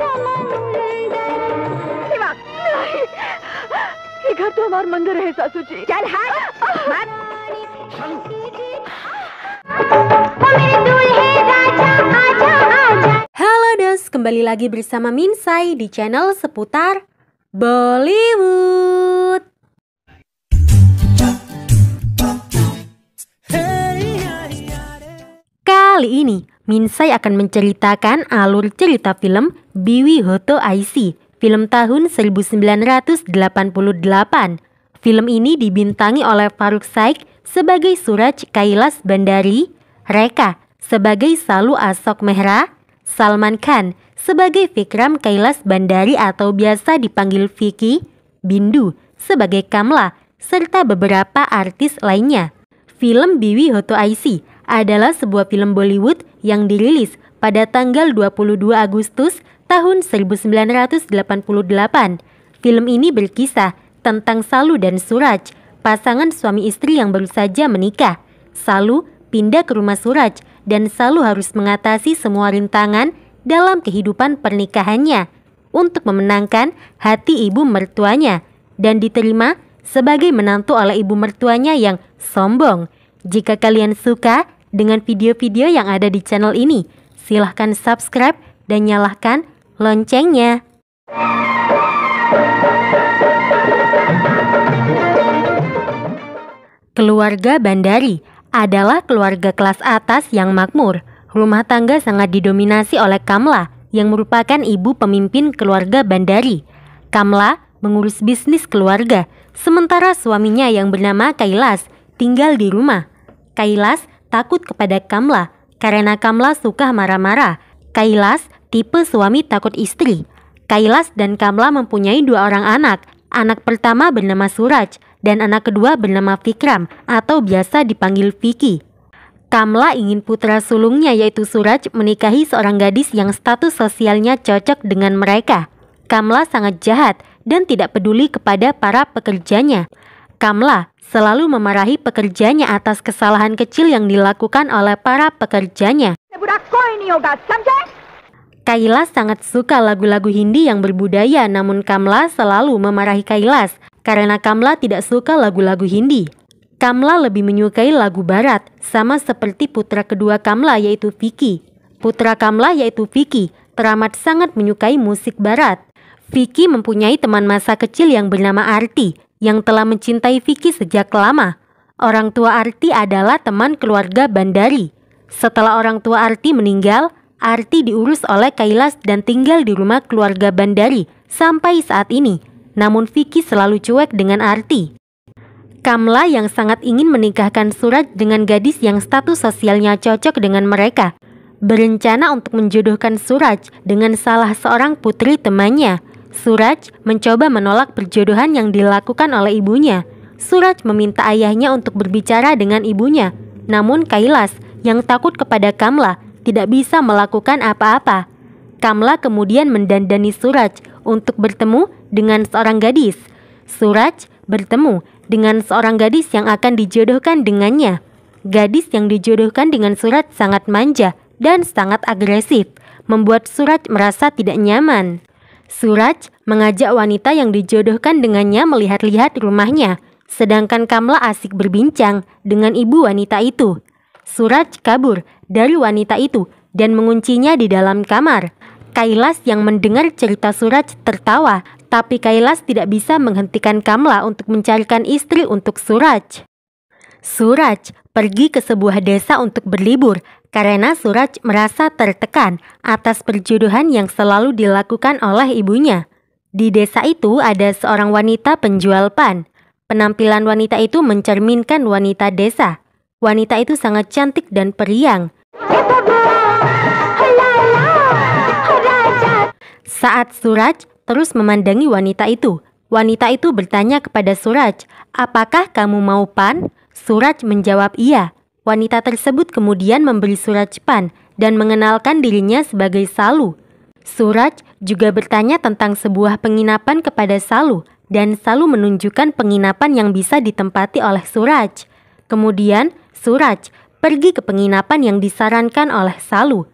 ये Halo Dos, kembali lagi bersama Minsai di channel seputar Bollywood. Kali ini Minsai akan menceritakan alur cerita film Biwi Hoto Aisi, film tahun 1988. Film ini dibintangi oleh Faruk Saik sebagai Suraj Kailas Bandari, Reka sebagai Salu Asok Mehra, Salman Khan sebagai Vikram Kailas Bandari atau biasa dipanggil Vicky, Bindu sebagai Kamla, serta beberapa artis lainnya. Film Biwi Hoto Aisi adalah sebuah film Bollywood yang dirilis pada tanggal 22 Agustus tahun 1988. Film ini berkisah tentang Salu dan Suraj, pasangan suami istri yang baru saja menikah. Salu pindah ke rumah Suraj dan Salu harus mengatasi semua rintangan dalam kehidupan pernikahannya untuk memenangkan hati ibu mertuanya dan diterima sebagai menantu oleh ibu mertuanya yang sombong. Jika kalian suka, dengan video-video yang ada di channel ini. Silahkan subscribe dan nyalakan loncengnya. Keluarga Bandari adalah keluarga kelas atas yang makmur. Rumah tangga sangat didominasi oleh Kamla yang merupakan ibu pemimpin keluarga Bandari. Kamla mengurus bisnis keluarga, sementara suaminya yang bernama Kailas tinggal di rumah. Kailas takut kepada Kamla karena Kamla suka marah-marah. Kailas tipe suami takut istri. Kailas dan Kamla mempunyai dua orang anak. Anak pertama bernama Suraj dan anak kedua bernama Vikram atau biasa dipanggil Vicky. Kamla ingin putra sulungnya yaitu Suraj menikahi seorang gadis yang status sosialnya cocok dengan mereka. Kamla sangat jahat dan tidak peduli kepada para pekerjanya. Kamla selalu memarahi pekerjanya atas kesalahan kecil yang dilakukan oleh para pekerjanya. Kailas sangat suka lagu-lagu Hindi yang berbudaya, namun Kamla selalu memarahi Kailas karena Kamla tidak suka lagu-lagu Hindi. Kamla lebih menyukai lagu barat, sama seperti putra kedua Kamla yaitu Vicky. Putra Kamla yaitu Vicky teramat sangat menyukai musik barat. Vicky mempunyai teman masa kecil yang bernama Arti yang telah mencintai Vicky sejak lama. Orang tua Arti adalah teman keluarga Bandari. Setelah orang tua Arti meninggal, Arti diurus oleh Kailas dan tinggal di rumah keluarga Bandari sampai saat ini. Namun Vicky selalu cuek dengan Arti. Kamla yang sangat ingin menikahkan Surat dengan gadis yang status sosialnya cocok dengan mereka. Berencana untuk menjodohkan Suraj dengan salah seorang putri temannya. Suraj mencoba menolak perjodohan yang dilakukan oleh ibunya. Suraj meminta ayahnya untuk berbicara dengan ibunya. Namun Kailas yang takut kepada Kamla tidak bisa melakukan apa-apa. Kamla kemudian mendandani Suraj untuk bertemu dengan seorang gadis. Suraj bertemu dengan seorang gadis yang akan dijodohkan dengannya. Gadis yang dijodohkan dengan Suraj sangat manja dan sangat agresif, membuat Suraj merasa tidak nyaman. Suraj mengajak wanita yang dijodohkan dengannya melihat-lihat rumahnya, sedangkan Kamla asik berbincang dengan ibu wanita itu. Suraj kabur dari wanita itu dan menguncinya di dalam kamar. Kailas yang mendengar cerita Suraj tertawa, tapi Kailas tidak bisa menghentikan Kamla untuk mencarikan istri untuk Suraj. Suraj pergi ke sebuah desa untuk berlibur karena Suraj merasa tertekan atas perjodohan yang selalu dilakukan oleh ibunya. Di desa itu ada seorang wanita penjual pan. Penampilan wanita itu mencerminkan wanita desa. Wanita itu sangat cantik dan periang. Saat Suraj terus memandangi wanita itu, wanita itu bertanya kepada Suraj, "Apakah kamu mau pan?" Suraj menjawab, "Iya." Wanita tersebut kemudian memberi Suraj Pan dan mengenalkan dirinya sebagai Salu. Suraj juga bertanya tentang sebuah penginapan kepada Salu dan Salu menunjukkan penginapan yang bisa ditempati oleh Suraj. Kemudian Suraj pergi ke penginapan yang disarankan oleh Salu.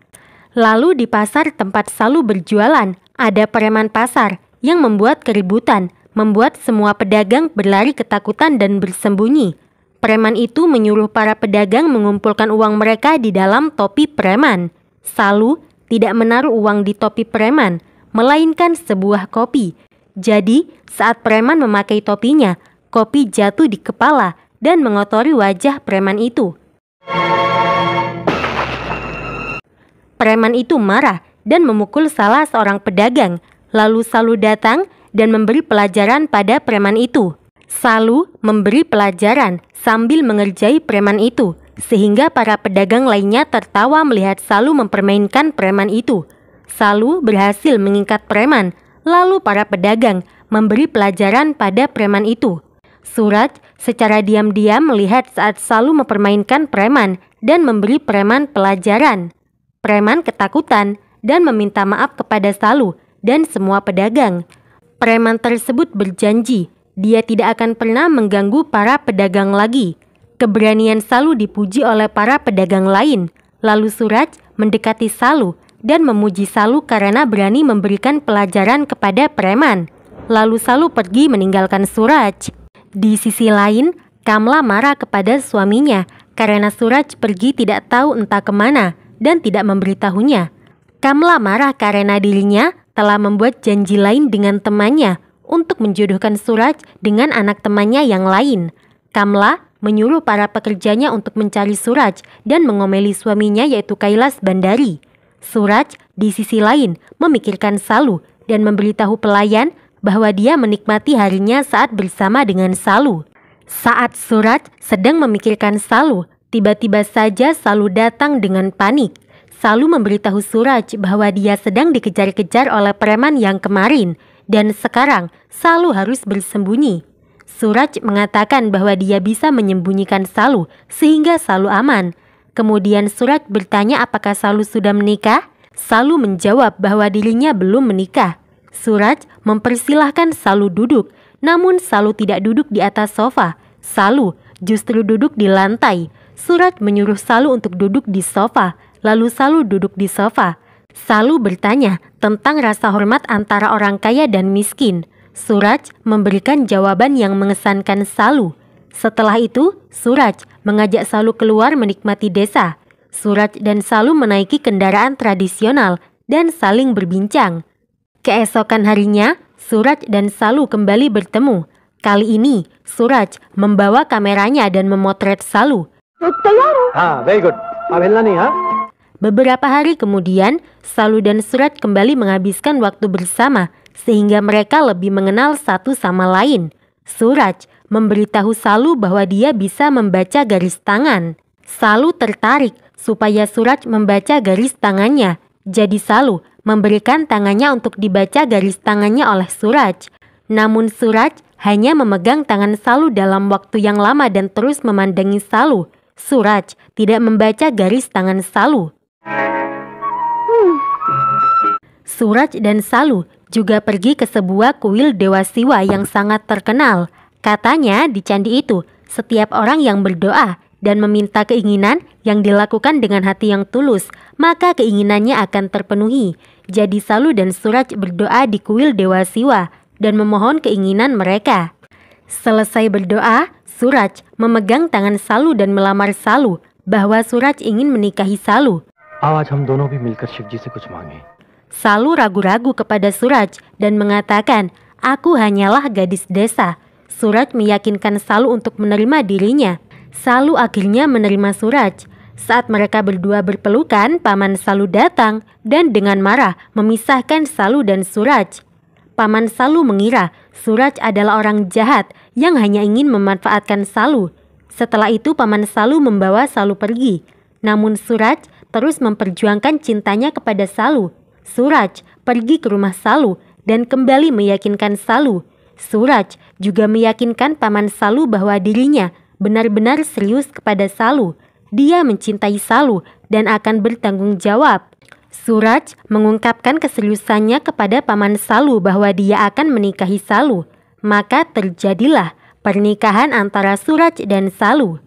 Lalu di pasar tempat Salu berjualan, ada preman pasar yang membuat keributan, membuat semua pedagang berlari ketakutan dan bersembunyi. Preman itu menyuruh para pedagang mengumpulkan uang mereka di dalam topi preman. Salu tidak menaruh uang di topi preman, melainkan sebuah kopi. Jadi, saat preman memakai topinya, kopi jatuh di kepala dan mengotori wajah preman itu. Preman itu marah dan memukul salah seorang pedagang, lalu Salu datang dan memberi pelajaran pada preman itu. Salu memberi pelajaran sambil mengerjai preman itu, sehingga para pedagang lainnya tertawa melihat Salu mempermainkan preman itu. Salu berhasil mengikat preman, lalu para pedagang memberi pelajaran pada preman itu. Surat secara diam-diam melihat saat Salu mempermainkan preman dan memberi preman pelajaran. Preman ketakutan dan meminta maaf kepada Salu dan semua pedagang. Preman tersebut berjanji dia tidak akan pernah mengganggu para pedagang lagi. Keberanian Salu dipuji oleh para pedagang lain. Lalu Suraj mendekati Salu dan memuji Salu karena berani memberikan pelajaran kepada preman. Lalu Salu pergi meninggalkan Suraj. Di sisi lain, Kamla marah kepada suaminya karena Suraj pergi tidak tahu entah kemana dan tidak memberitahunya. Kamla marah karena dirinya telah membuat janji lain dengan temannya untuk menjodohkan Suraj dengan anak temannya yang lain. Kamla menyuruh para pekerjanya untuk mencari Suraj dan mengomeli suaminya yaitu Kailas Bandari. Suraj di sisi lain memikirkan Salu dan memberitahu pelayan bahwa dia menikmati harinya saat bersama dengan Salu. Saat Suraj sedang memikirkan Salu, tiba-tiba saja Salu datang dengan panik. Salu memberitahu Suraj bahwa dia sedang dikejar-kejar oleh preman yang kemarin – dan sekarang Salu harus bersembunyi. Suraj mengatakan bahwa dia bisa menyembunyikan Salu sehingga Salu aman. Kemudian Suraj bertanya apakah Salu sudah menikah? Salu menjawab bahwa dirinya belum menikah. Suraj mempersilahkan Salu duduk, namun Salu tidak duduk di atas sofa. Salu justru duduk di lantai. Suraj menyuruh Salu untuk duduk di sofa, lalu Salu duduk di sofa. Salu bertanya tentang rasa hormat antara orang kaya dan miskin. Suraj memberikan jawaban yang mengesankan Salu. Setelah itu, Suraj mengajak Salu keluar menikmati desa. Suraj dan Salu menaiki kendaraan tradisional dan saling berbincang. Keesokan harinya, Suraj dan Salu kembali bertemu. Kali ini, Suraj membawa kameranya dan memotret Salu. Ah, very good. Abelani, ha? Beberapa hari kemudian, Salu dan Surat kembali menghabiskan waktu bersama sehingga mereka lebih mengenal satu sama lain. Suraj memberitahu Salu bahwa dia bisa membaca garis tangan. Salu tertarik supaya Suraj membaca garis tangannya. Jadi Salu memberikan tangannya untuk dibaca garis tangannya oleh Suraj. Namun Suraj hanya memegang tangan Salu dalam waktu yang lama dan terus memandangi Salu. Suraj tidak membaca garis tangan Salu. Suraj dan Salu juga pergi ke sebuah kuil Dewa Siwa yang sangat terkenal. Katanya di candi itu, setiap orang yang berdoa dan meminta keinginan yang dilakukan dengan hati yang tulus, maka keinginannya akan terpenuhi. Jadi Salu dan Suraj berdoa di kuil Dewa Siwa dan memohon keinginan mereka. Selesai berdoa, Suraj memegang tangan Salu dan melamar Salu bahwa Suraj ingin menikahi Salu. आज हम दोनों भी मिलकर शिवजी से कुछ मांगे Salu ragu-ragu kepada Suraj dan mengatakan, "Aku hanyalah gadis desa." Suraj meyakinkan Salu untuk menerima dirinya. Salu akhirnya menerima Suraj. Saat mereka berdua berpelukan, paman Salu datang dan dengan marah memisahkan Salu dan Suraj. Paman Salu mengira Suraj adalah orang jahat yang hanya ingin memanfaatkan Salu. Setelah itu, paman Salu membawa Salu pergi. Namun Suraj terus memperjuangkan cintanya kepada Salu. Suraj pergi ke rumah Salu dan kembali meyakinkan Salu. Suraj juga meyakinkan paman Salu bahwa dirinya benar-benar serius kepada Salu. Dia mencintai Salu dan akan bertanggung jawab. Suraj mengungkapkan keseriusannya kepada paman Salu bahwa dia akan menikahi Salu. Maka terjadilah pernikahan antara Suraj dan Salu.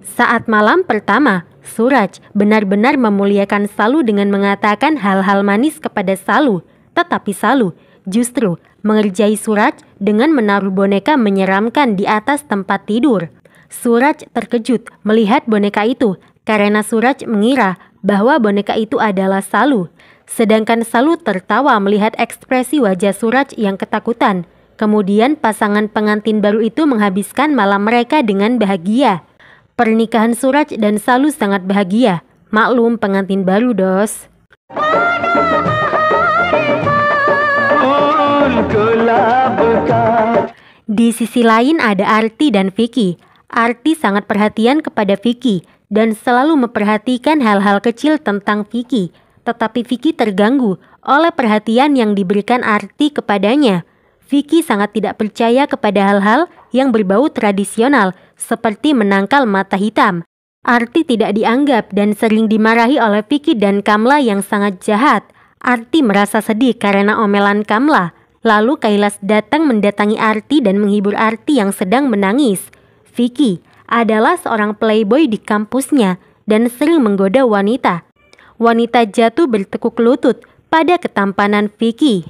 Saat malam pertama, Suraj benar-benar memuliakan Salu dengan mengatakan hal-hal manis kepada Salu. Tetapi Salu justru mengerjai Suraj dengan menaruh boneka menyeramkan di atas tempat tidur. Suraj terkejut melihat boneka itu karena Suraj mengira bahwa boneka itu adalah Salu. Sedangkan Salu tertawa melihat ekspresi wajah Suraj yang ketakutan. Kemudian pasangan pengantin baru itu menghabiskan malam mereka dengan bahagia. Pernikahan Suraj dan Salu sangat bahagia. Maklum pengantin baru, Dos. Di sisi lain ada Arti dan Vicky. Arti sangat perhatian kepada Vicky dan selalu memperhatikan hal-hal kecil tentang Vicky. Tetapi Vicky terganggu oleh perhatian yang diberikan Arti kepadanya. Vicky sangat tidak percaya kepada hal-hal yang berbau tradisional seperti menangkal mata hitam. Arti tidak dianggap dan sering dimarahi oleh Vicky dan Kamla yang sangat jahat. Arti merasa sedih karena omelan Kamla. Lalu Kailas datang mendatangi Arti dan menghibur Arti yang sedang menangis. Vicky adalah seorang playboy di kampusnya dan sering menggoda wanita. Wanita jatuh bertekuk lutut pada ketampanan Vicky.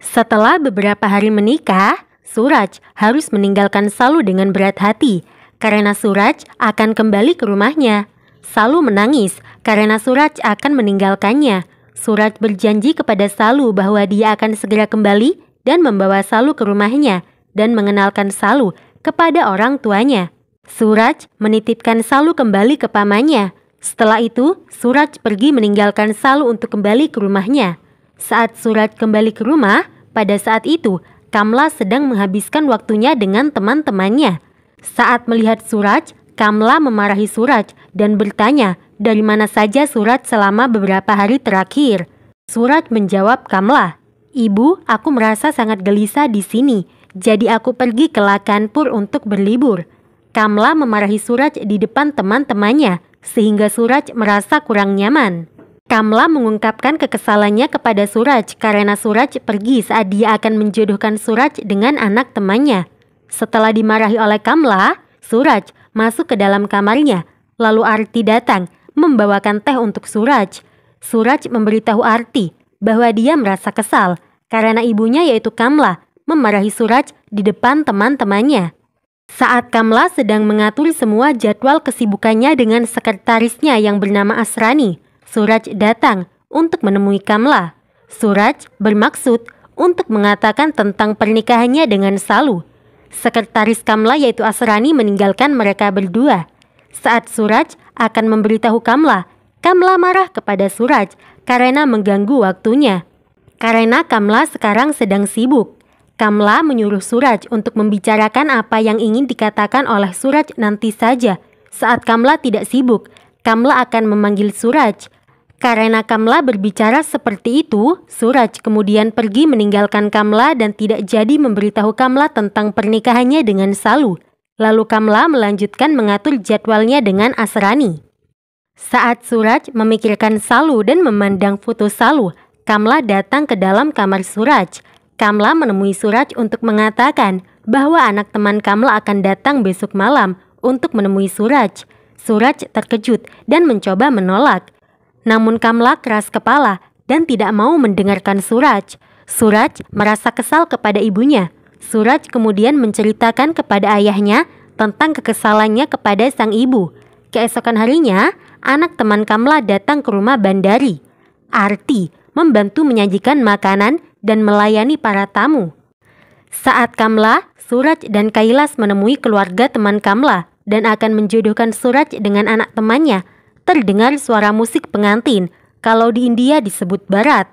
Setelah beberapa hari menikah, Suraj harus meninggalkan Salu dengan berat hati karena Suraj akan kembali ke rumahnya. Salu menangis karena Suraj akan meninggalkannya. Suraj berjanji kepada Salu bahwa dia akan segera kembali dan membawa Salu ke rumahnya dan mengenalkan Salu kepada orang tuanya. Suraj menitipkan Salu kembali ke pamannya. Setelah itu, Suraj pergi meninggalkan Salu untuk kembali ke rumahnya. Saat Suraj kembali ke rumah, pada saat itu Kamla sedang menghabiskan waktunya dengan teman-temannya. Saat melihat Suraj, Kamla memarahi Suraj dan bertanya dari mana saja Suraj selama beberapa hari terakhir. Suraj menjawab Kamla, Ibu, aku merasa sangat gelisah di sini, jadi aku pergi ke Lakanpur untuk berlibur. Kamla memarahi Suraj di depan teman-temannya, sehingga Suraj merasa kurang nyaman. Kamla mengungkapkan kekesalannya kepada Suraj karena Suraj pergi saat dia akan menjodohkan Suraj dengan anak temannya. Setelah dimarahi oleh Kamla, Suraj masuk ke dalam kamarnya. Lalu Arti datang, membawakan teh untuk Suraj. Suraj memberitahu Arti bahwa dia merasa kesal karena ibunya yaitu Kamla memarahi Suraj di depan teman-temannya. Saat Kamla sedang mengatur semua jadwal kesibukannya dengan sekretarisnya yang bernama Asrani, Suraj datang untuk menemui Kamla. Suraj bermaksud untuk mengatakan tentang pernikahannya dengan Salu. Sekretaris Kamla yaitu Asrani meninggalkan mereka berdua. Saat Suraj akan memberitahu Kamla, Kamla marah kepada Suraj karena mengganggu waktunya. Karena Kamla sekarang sedang sibuk. Kamla menyuruh Suraj untuk membicarakan apa yang ingin dikatakan oleh Suraj nanti saja. Saat Kamla tidak sibuk, Kamla akan memanggil Suraj. Karena Kamla berbicara seperti itu, Suraj kemudian pergi meninggalkan Kamla dan tidak jadi memberitahu Kamla tentang pernikahannya dengan Salu. Lalu Kamla melanjutkan mengatur jadwalnya dengan Asrani. Saat Suraj memikirkan Salu dan memandang foto Salu, Kamla datang ke dalam kamar Suraj. Kamla menemui Suraj untuk mengatakan bahwa anak teman Kamla akan datang besok malam untuk menemui Suraj. Suraj terkejut dan mencoba menolak. Namun Kamla keras kepala dan tidak mau mendengarkan Suraj. Suraj merasa kesal kepada ibunya. Suraj kemudian menceritakan kepada ayahnya tentang kekesalannya kepada sang ibu. Keesokan harinya, anak teman Kamla datang ke rumah Bandari. Arti membantu menyajikan makanan dan melayani para tamu. Saat Kamla, Suraj dan Kailas menemui keluarga teman Kamla dan akan menjodohkan Suraj dengan anak temannya – terdengar suara musik pengantin, kalau di India disebut barat.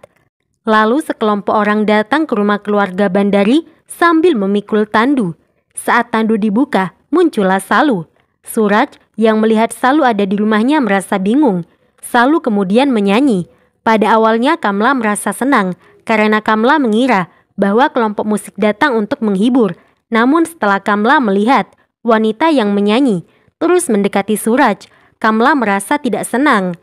Lalu sekelompok orang datang ke rumah keluarga Bandari sambil memikul tandu. Saat tandu dibuka, muncullah Salu. Suraj yang melihat Salu ada di rumahnya merasa bingung. Salu kemudian menyanyi. Pada awalnya Kamla merasa senang karena Kamla mengira bahwa kelompok musik datang untuk menghibur. Namun setelah Kamla melihat wanita yang menyanyi terus mendekati Suraj, Kamla merasa tidak senang.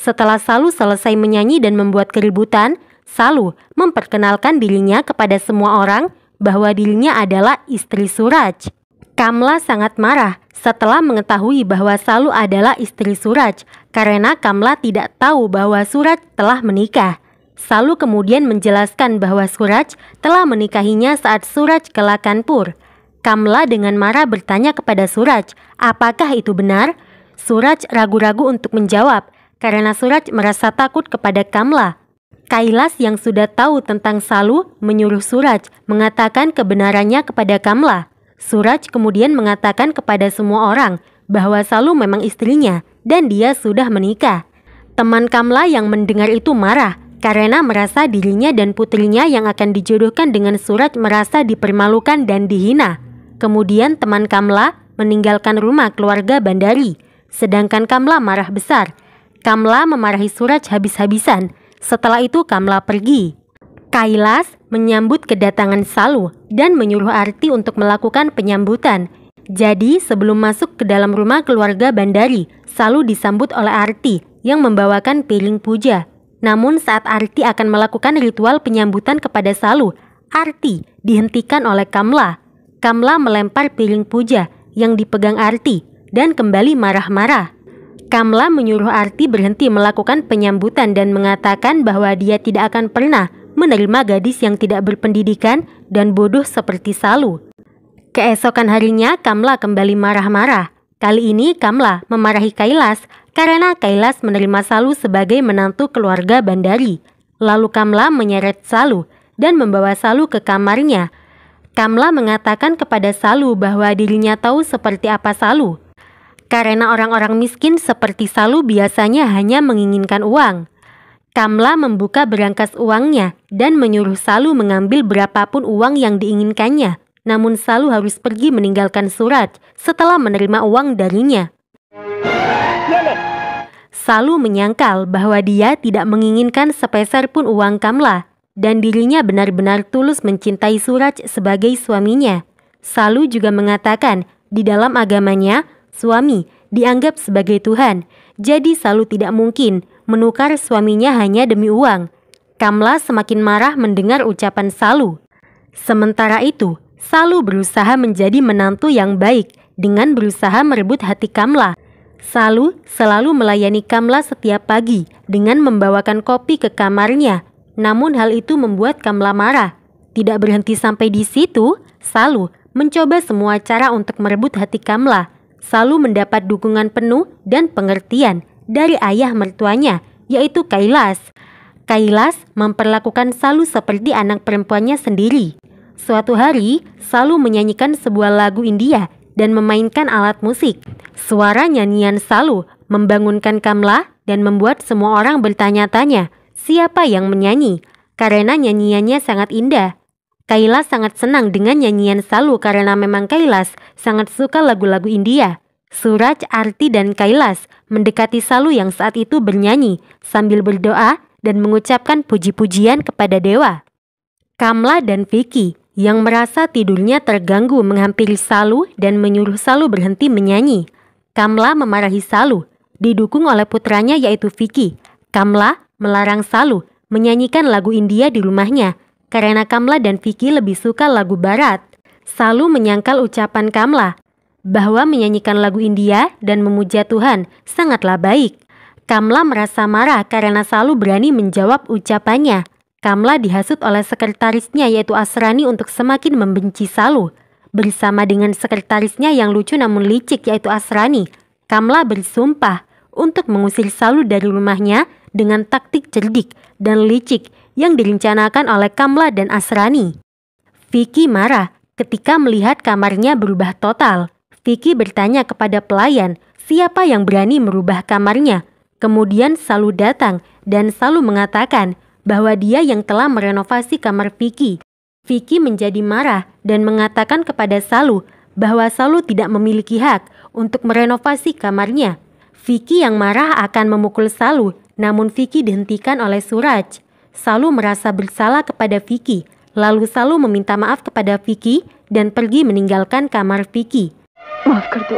Setelah Salu selesai menyanyi dan membuat keributan, Salu memperkenalkan dirinya kepada semua orang bahwa dirinya adalah istri Suraj. Kamla sangat marah setelah mengetahui bahwa Salu adalah istri Suraj karena Kamla tidak tahu bahwa Suraj telah menikah. Salu kemudian menjelaskan bahwa Suraj telah menikahinya saat Suraj ke Lakanpur. Kamla dengan marah bertanya kepada Suraj, apakah itu benar? Suraj ragu-ragu untuk menjawab, karena Suraj merasa takut kepada Kamla. Kailas yang sudah tahu tentang Salu menyuruh Suraj mengatakan kebenarannya kepada Kamla. Suraj kemudian mengatakan kepada semua orang bahwa Salu memang istrinya dan dia sudah menikah. Teman Kamla yang mendengar itu marah karena merasa dirinya dan putrinya yang akan dijodohkan dengan Suraj merasa dipermalukan dan dihina. Kemudian teman Kamla meninggalkan rumah keluarga Bandari, sedangkan Kamla marah besar. Kamla memarahi Suraj habis-habisan. Setelah itu Kamla pergi. Kailas menyambut kedatangan Salu dan menyuruh Arti untuk melakukan penyambutan. Jadi sebelum masuk ke dalam rumah keluarga Bandari, Salu disambut oleh Arti yang membawakan piring puja. Namun saat Arti akan melakukan ritual penyambutan kepada Salu, Arti dihentikan oleh Kamla. Kamla melempar piring puja yang dipegang Arti dan kembali marah-marah. Kamla menyuruh Arti berhenti melakukan penyambutan dan mengatakan bahwa dia tidak akan pernah menerima gadis yang tidak berpendidikan dan bodoh seperti Salu. Keesokan harinya Kamla kembali marah-marah. Kali ini Kamla memarahi Kailas karena Kailas menerima Salu sebagai menantu keluarga Bandari. Lalu Kamla menyeret Salu dan membawa Salu ke kamarnya Kamla mengatakan kepada Salu bahwa dirinya tahu seperti apa Salu. Karena orang-orang miskin seperti Salu biasanya hanya menginginkan uang. Kamla membuka berangkas uangnya dan menyuruh Salu mengambil berapapun uang yang diinginkannya. Namun Salu harus pergi meninggalkan surat setelah menerima uang darinya. Salu menyangkal bahwa dia tidak menginginkan sepeser pun uang Kamla dan dirinya benar-benar tulus mencintai Suraj sebagai suaminya. Salu juga mengatakan, di dalam agamanya, suami dianggap sebagai Tuhan. Jadi Salu tidak mungkin menukar suaminya hanya demi uang. Kamla semakin marah mendengar ucapan Salu. Sementara itu, Salu berusaha menjadi menantu yang baik dengan berusaha merebut hati Kamla. Salu selalu melayani Kamla setiap pagi dengan membawakan kopi ke kamarnya namun hal itu membuat Kamla marah. Tidak berhenti sampai di situ, Salu mencoba semua cara untuk merebut hati Kamla. Salu mendapat dukungan penuh dan pengertian dari ayah mertuanya, yaitu Kailas. Kailas memperlakukan Salu seperti anak perempuannya sendiri. Suatu hari, Salu menyanyikan sebuah lagu India dan memainkan alat musik. Suara nyanyian Salu membangunkan Kamla dan membuat semua orang bertanya-tanya, siapa yang menyanyi, karena nyanyiannya sangat indah. Kailas sangat senang dengan nyanyian Salu karena memang Kailas sangat suka lagu-lagu India. Suraj, Arti, dan Kailas mendekati Salu yang saat itu bernyanyi sambil berdoa dan mengucapkan puji-pujian kepada dewa. Kamla dan Vicky yang merasa tidurnya terganggu menghampiri Salu dan menyuruh Salu berhenti menyanyi. Kamla memarahi Salu, didukung oleh putranya yaitu Vicky. Kamla melarang Salu menyanyikan lagu India di rumahnya karena Kamla dan Vicky lebih suka lagu barat. Salu menyangkal ucapan Kamla bahwa menyanyikan lagu India dan memuja Tuhan sangatlah baik. Kamla merasa marah karena Salu berani menjawab ucapannya. Kamla dihasut oleh sekretarisnya yaitu Asrani untuk semakin membenci Salu. Bersama dengan sekretarisnya yang lucu namun licik yaitu Asrani, Kamla bersumpah untuk mengusir Salu dari rumahnya dengan taktik cerdik dan licik yang direncanakan oleh Kamla dan Asrani. Vicky marah ketika melihat kamarnya berubah total. Vicky bertanya kepada pelayan siapa yang berani merubah kamarnya. Kemudian Salu datang dan Salu mengatakan bahwa dia yang telah merenovasi kamar Vicky. Vicky menjadi marah dan mengatakan kepada Salu bahwa Salu tidak memiliki hak untuk merenovasi kamarnya. Vicky yang marah akan memukul Salu, namun Vicky dihentikan oleh Suraj. Salu merasa bersalah kepada Vicky, lalu Salu meminta maaf kepada Vicky dan pergi meninggalkan kamar Vicky. Maaf Kartu.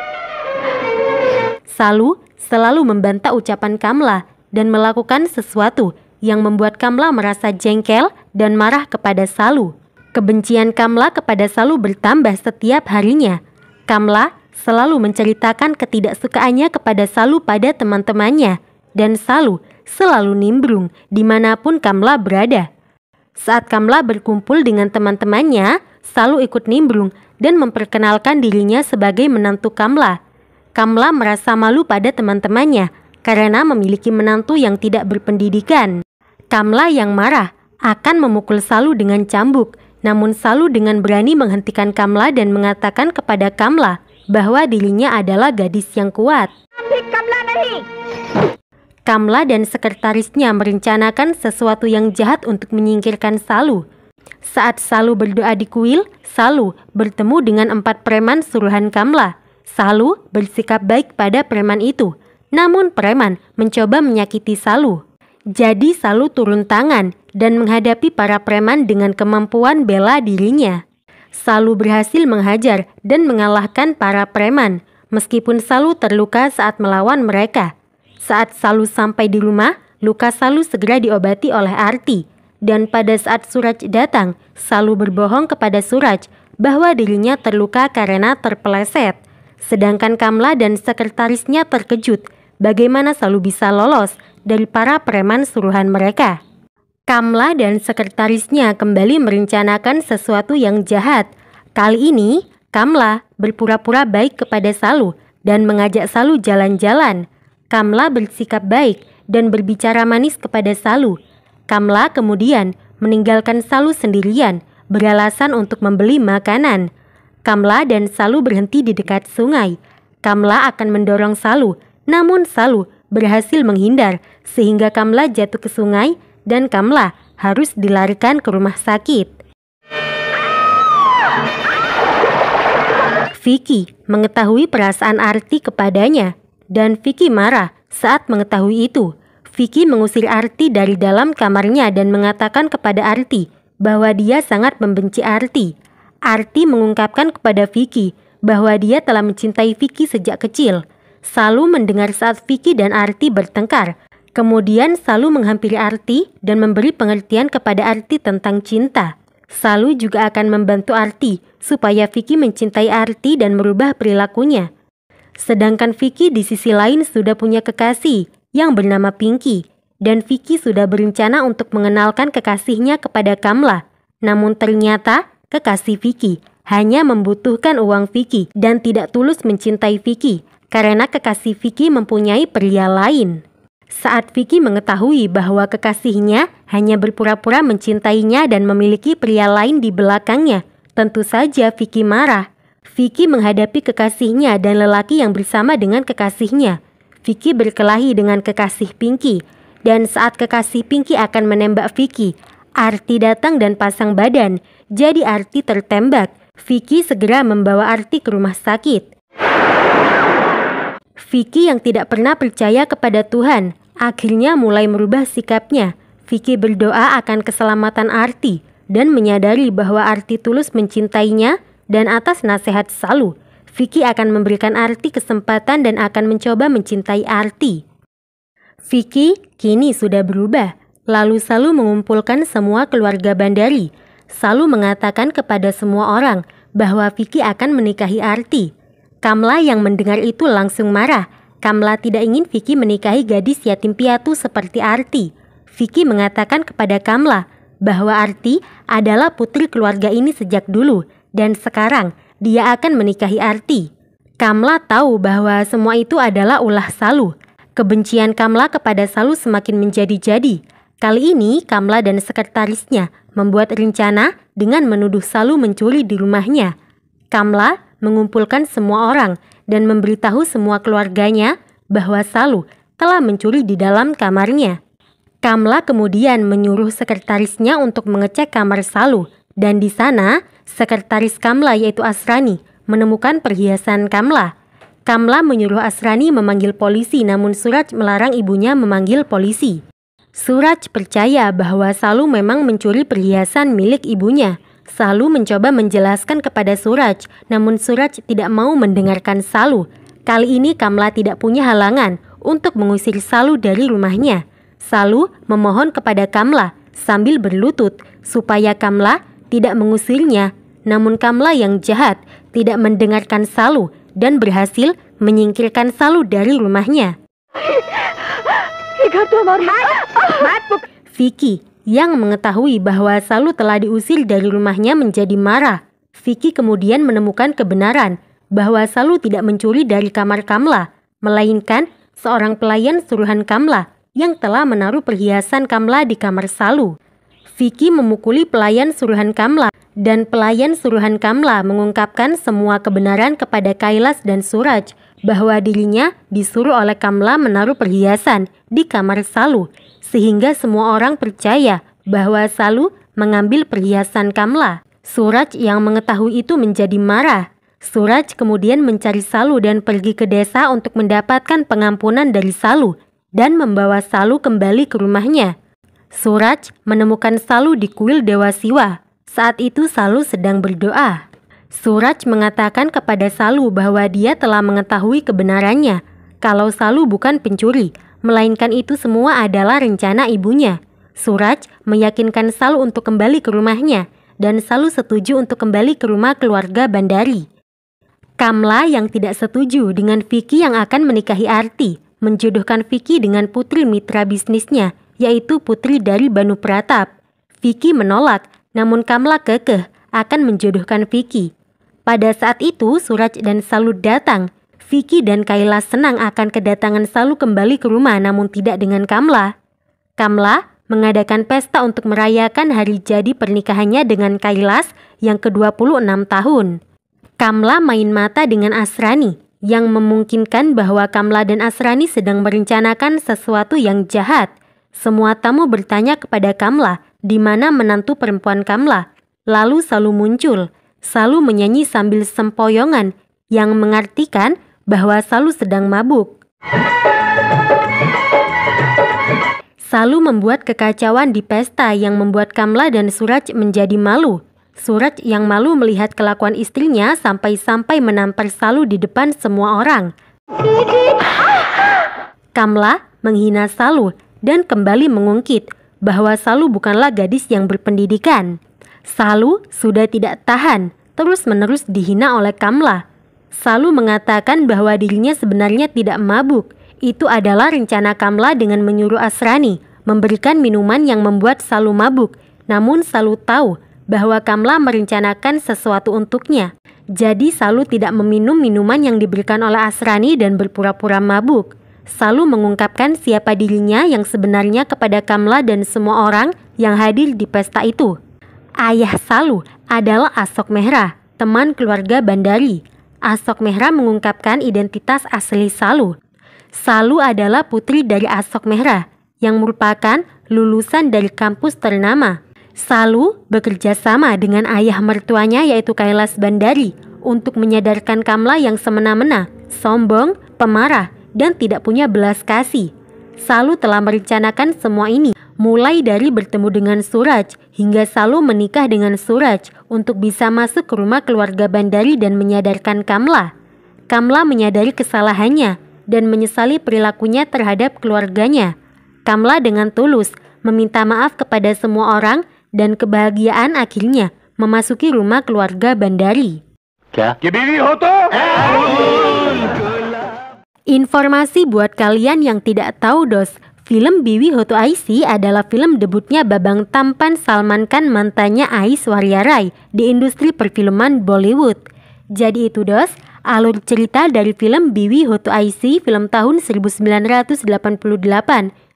Salu selalu membantah ucapan Kamla dan melakukan sesuatu yang membuat Kamla merasa jengkel dan marah kepada Salu. Kebencian Kamla kepada Salu bertambah setiap harinya. Kamla selalu menceritakan ketidaksukaannya kepada Salu pada teman-temannya, dan Salu selalu nimbrung dimanapun Kamla berada. Saat Kamla berkumpul dengan teman-temannya, Salu ikut nimbrung dan memperkenalkan dirinya sebagai menantu Kamla. Kamla merasa malu pada teman-temannya karena memiliki menantu yang tidak berpendidikan. Kamla yang marah akan memukul Salu dengan cambuk, namun Salu dengan berani menghentikan Kamla dan mengatakan kepada Kamla, bahwa dirinya adalah gadis yang kuat. Kamla dan sekretarisnya merencanakan sesuatu yang jahat untuk menyingkirkan Salu. Saat Salu berdoa di kuil, Salu bertemu dengan empat preman suruhan Kamla. Salu bersikap baik pada preman itu, namun preman mencoba menyakiti Salu. Jadi Salu turun tangan dan menghadapi para preman dengan kemampuan bela dirinya. Salu berhasil menghajar dan mengalahkan para preman, meskipun Salu terluka saat melawan mereka. Saat Salu sampai di rumah, luka Salu segera diobati oleh Arti. Dan pada saat Suraj datang, Salu berbohong kepada Suraj bahwa dirinya terluka karena terpeleset. Sedangkan Kamla dan sekretarisnya terkejut bagaimana Salu bisa lolos dari para preman suruhan mereka. Kamla dan sekretarisnya kembali merencanakan sesuatu yang jahat. Kali ini, Kamla berpura-pura baik kepada Salu dan mengajak Salu jalan-jalan. Kamla bersikap baik dan berbicara manis kepada Salu. Kamla kemudian meninggalkan Salu sendirian, beralasan untuk membeli makanan. Kamla dan Salu berhenti di dekat sungai. Kamla akan mendorong Salu, namun Salu berhasil menghindar sehingga Kamla jatuh ke sungai dan Kamla harus dilarikan ke rumah sakit. Vicky mengetahui perasaan Arti kepadanya dan Vicky marah saat mengetahui itu. Vicky mengusir Arti dari dalam kamarnya dan mengatakan kepada Arti bahwa dia sangat membenci Arti. Arti mengungkapkan kepada Vicky bahwa dia telah mencintai Vicky sejak kecil. Selalu mendengar saat Vicky dan Arti bertengkar, Kemudian salu menghampiri arti dan memberi pengertian kepada arti tentang cinta. Salu juga akan membantu arti supaya Vicky mencintai arti dan merubah perilakunya. Sedangkan Vicky di sisi lain sudah punya kekasih yang bernama Pinky dan Vicky sudah berencana untuk mengenalkan kekasihnya kepada Kamla. Namun ternyata kekasih Vicky hanya membutuhkan uang Vicky dan tidak tulus mencintai Vicky karena kekasih Vicky mempunyai pria lain. Saat Vicky mengetahui bahwa kekasihnya hanya berpura-pura mencintainya dan memiliki pria lain di belakangnya, tentu saja Vicky marah. Vicky menghadapi kekasihnya dan lelaki yang bersama dengan kekasihnya. Vicky berkelahi dengan kekasih Pinky, dan saat kekasih Pinky akan menembak Vicky, Arti datang dan pasang badan, jadi Arti tertembak. Vicky segera membawa Arti ke rumah sakit. Vicky yang tidak pernah percaya kepada Tuhan Akhirnya mulai merubah sikapnya. Vicky berdoa akan keselamatan Arti dan menyadari bahwa Arti tulus mencintainya dan atas nasihat Salu, Vicky akan memberikan Arti kesempatan dan akan mencoba mencintai Arti. Vicky kini sudah berubah, lalu Salu mengumpulkan semua keluarga Bandari. Salu mengatakan kepada semua orang bahwa Vicky akan menikahi Arti. Kamla yang mendengar itu langsung marah Kamla tidak ingin Vicky menikahi gadis yatim piatu seperti Arti. Vicky mengatakan kepada Kamla bahwa Arti adalah putri keluarga ini sejak dulu dan sekarang dia akan menikahi Arti. Kamla tahu bahwa semua itu adalah ulah Salu. Kebencian Kamla kepada Salu semakin menjadi-jadi. Kali ini Kamla dan sekretarisnya membuat rencana dengan menuduh Salu mencuri di rumahnya. Kamla mengumpulkan semua orang dan memberitahu semua keluarganya bahwa Salu telah mencuri di dalam kamarnya. Kamla kemudian menyuruh sekretarisnya untuk mengecek kamar Salu dan di sana sekretaris Kamla yaitu Asrani menemukan perhiasan Kamla. Kamla menyuruh Asrani memanggil polisi namun Suraj melarang ibunya memanggil polisi. Suraj percaya bahwa Salu memang mencuri perhiasan milik ibunya. Salu mencoba menjelaskan kepada Suraj, namun Suraj tidak mau mendengarkan Salu. Kali ini Kamla tidak punya halangan untuk mengusir Salu dari rumahnya. Salu memohon kepada Kamla sambil berlutut supaya Kamla tidak mengusirnya. Namun Kamla yang jahat tidak mendengarkan Salu dan berhasil menyingkirkan Salu dari rumahnya. Vicky yang mengetahui bahwa Salu telah diusir dari rumahnya menjadi marah. Vicky kemudian menemukan kebenaran bahwa Salu tidak mencuri dari kamar Kamla, melainkan seorang pelayan suruhan Kamla yang telah menaruh perhiasan Kamla di kamar Salu. Vicky memukuli pelayan suruhan Kamla dan pelayan suruhan Kamla mengungkapkan semua kebenaran kepada Kailas dan Suraj bahwa dirinya disuruh oleh Kamla menaruh perhiasan di kamar Salu, sehingga semua orang percaya bahwa Salu mengambil perhiasan Kamla. Suraj yang mengetahui itu menjadi marah. Suraj kemudian mencari Salu dan pergi ke desa untuk mendapatkan pengampunan dari Salu dan membawa Salu kembali ke rumahnya. Suraj menemukan Salu di kuil Dewa Siwa. Saat itu Salu sedang berdoa. Suraj mengatakan kepada Salu bahwa dia telah mengetahui kebenarannya kalau Salu bukan pencuri, melainkan itu semua adalah rencana ibunya. Suraj meyakinkan Salu untuk kembali ke rumahnya dan Salu setuju untuk kembali ke rumah keluarga Bandari. Kamla yang tidak setuju dengan Vicky yang akan menikahi Arti menjodohkan Vicky dengan putri mitra bisnisnya, yaitu putri dari Banu Pratap. Vicky menolak, namun Kamla kekeh akan menjodohkan Vicky. Pada saat itu, Suraj dan Salu datang. Vicky dan Kaila senang akan kedatangan Salu kembali ke rumah namun tidak dengan Kamla. Kamla mengadakan pesta untuk merayakan hari jadi pernikahannya dengan Kailas yang ke-26 tahun. Kamla main mata dengan Asrani yang memungkinkan bahwa Kamla dan Asrani sedang merencanakan sesuatu yang jahat. Semua tamu bertanya kepada Kamla di mana menantu perempuan Kamla. Lalu Salu muncul. Salu menyanyi sambil sempoyongan yang mengartikan bahwa Salu sedang mabuk. Salu membuat kekacauan di pesta yang membuat Kamla dan Suraj menjadi malu. Suraj yang malu melihat kelakuan istrinya sampai-sampai menampar Salu di depan semua orang. Kamla menghina Salu dan kembali mengungkit bahwa Salu bukanlah gadis yang berpendidikan. Salu sudah tidak tahan terus-menerus dihina oleh Kamla. Salu mengatakan bahwa dirinya sebenarnya tidak mabuk. Itu adalah rencana Kamla dengan menyuruh Asrani memberikan minuman yang membuat Salu mabuk. Namun Salu tahu bahwa Kamla merencanakan sesuatu untuknya. Jadi Salu tidak meminum minuman yang diberikan oleh Asrani dan berpura-pura mabuk. Salu mengungkapkan siapa dirinya yang sebenarnya kepada Kamla dan semua orang yang hadir di pesta itu. Ayah Salu adalah Asok Mehra, teman keluarga Bandari. Asok Mehra mengungkapkan identitas asli Salu. Salu adalah putri dari Asok Mehra yang merupakan lulusan dari kampus ternama. Salu bekerja sama dengan ayah mertuanya yaitu Kailas Bandari untuk menyadarkan Kamla yang semena-mena, sombong, pemarah, dan tidak punya belas kasih Salu telah merencanakan semua ini, mulai dari bertemu dengan Suraj hingga Salu menikah dengan Suraj untuk bisa masuk ke rumah keluarga Bandari dan menyadarkan Kamla. Kamla menyadari kesalahannya dan menyesali perilakunya terhadap keluarganya. Kamla dengan tulus meminta maaf kepada semua orang dan kebahagiaan akhirnya memasuki rumah keluarga Bandari. Ya, ये Informasi buat kalian yang tidak tahu dos, film Biwi Hoto Aisi adalah film debutnya Babang Tampan Salman Khan mantannya Ais Rai di industri perfilman Bollywood. Jadi itu dos, alur cerita dari film Biwi Hoto Aisi film tahun 1988.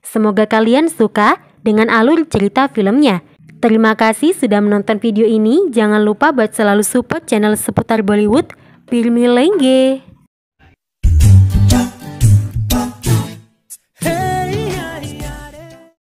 Semoga kalian suka dengan alur cerita filmnya. Terima kasih sudah menonton video ini. Jangan lupa buat selalu support channel seputar Bollywood. Pirmi Lengge.